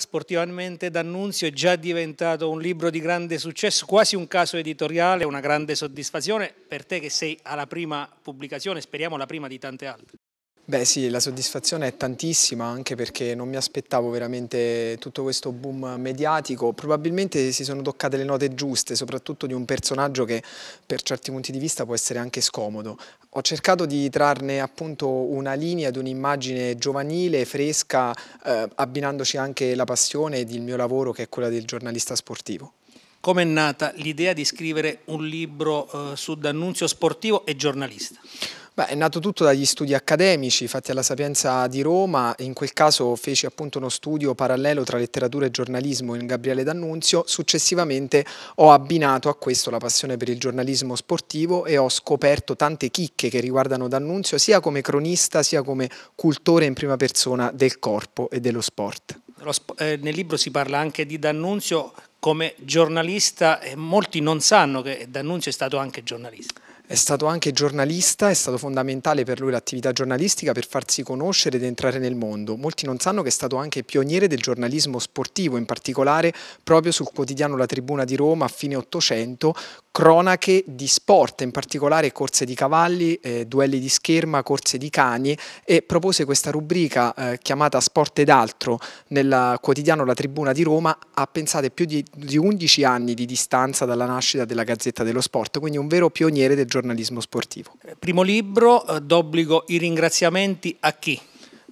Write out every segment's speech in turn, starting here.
Sportivamente D'Annunzio è già diventato un libro di grande successo, quasi un caso editoriale, una grande soddisfazione per te che sei alla prima pubblicazione, speriamo la prima di tante altre. Beh sì, la soddisfazione è tantissima anche perché non mi aspettavo veramente tutto questo boom mediatico, probabilmente si sono toccate le note giuste, soprattutto di un personaggio che per certi punti di vista può essere anche scomodo. Ho cercato di trarne appunto una linea di un'immagine giovanile, fresca, eh, abbinandoci anche la passione ed il mio lavoro che è quella del giornalista sportivo. Come è nata l'idea di scrivere un libro eh, su D'Annunzio sportivo e giornalista? Beh, è nato tutto dagli studi accademici fatti alla Sapienza di Roma, in quel caso feci appunto uno studio parallelo tra letteratura e giornalismo in Gabriele D'Annunzio, successivamente ho abbinato a questo la passione per il giornalismo sportivo e ho scoperto tante chicche che riguardano D'Annunzio sia come cronista sia come cultore in prima persona del corpo e dello sport. Eh, nel libro si parla anche di D'Annunzio come giornalista e molti non sanno che D'Annunzio è stato anche giornalista. È stato anche giornalista, è stato fondamentale per lui l'attività giornalistica per farsi conoscere ed entrare nel mondo. Molti non sanno che è stato anche pioniere del giornalismo sportivo, in particolare proprio sul quotidiano La Tribuna di Roma a fine Ottocento, cronache di sport, in particolare corse di cavalli, eh, duelli di scherma, corse di cani e propose questa rubrica eh, chiamata Sport ed altro nel quotidiano La Tribuna di Roma a pensate più di, di 11 anni di distanza dalla nascita della Gazzetta dello Sport, quindi un vero pioniere del giornalismo sportivo. Primo libro, eh, d'obbligo i ringraziamenti a chi?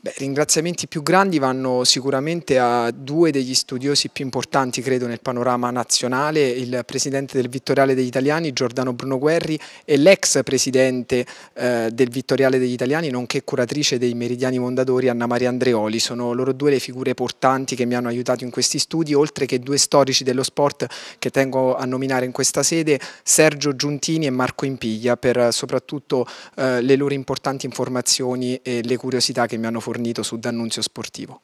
Beh, ringraziamenti più grandi vanno sicuramente a due degli studiosi più importanti, credo, nel panorama nazionale, il presidente del Vittoriale degli Italiani, Giordano Bruno Guerri, e l'ex presidente eh, del Vittoriale degli Italiani, nonché curatrice dei Meridiani Mondadori, Anna Maria Andreoli. Sono loro due le figure portanti che mi hanno aiutato in questi studi, oltre che due storici dello sport che tengo a nominare in questa sede, Sergio Giuntini e Marco Impiglia, per soprattutto eh, le loro importanti informazioni e le curiosità che mi hanno fornito fornito su D'Annunzio Sportivo.